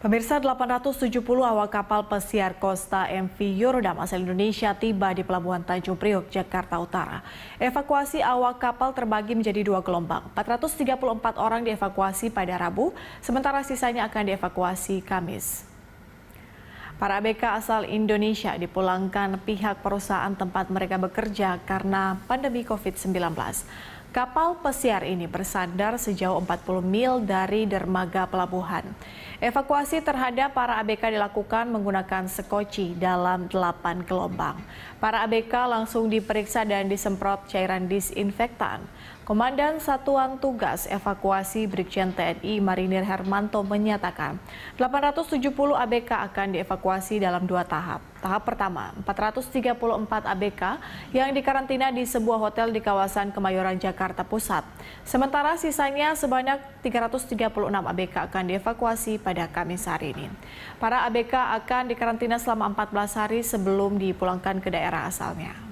Pemirsa 870 awak kapal pesiar Costa MV Eurodam asal Indonesia tiba di Pelabuhan Tanjung Priok, Jakarta Utara. Evakuasi awak kapal terbagi menjadi dua gelombang. 434 orang dievakuasi pada Rabu, sementara sisanya akan dievakuasi Kamis. Para ABK asal Indonesia dipulangkan pihak perusahaan tempat mereka bekerja karena pandemi COVID-19. Kapal pesiar ini bersandar sejauh 40 mil dari dermaga pelabuhan. Evakuasi terhadap para ABK dilakukan menggunakan sekoci dalam 8 gelombang. Para ABK langsung diperiksa dan disemprot cairan disinfektan. Komandan Satuan Tugas Evakuasi Brigjen TNI Marinir Hermanto menyatakan 870 ABK akan dievakuasi dalam dua tahap. Tahap pertama, 434 ABK yang dikarantina di sebuah hotel di kawasan Kemayoran, Jakarta Pusat. Sementara sisanya sebanyak 336 ABK akan dievakuasi pada pada Kamis hari ini. Para ABK akan dikarantina selama 14 hari sebelum dipulangkan ke daerah asalnya.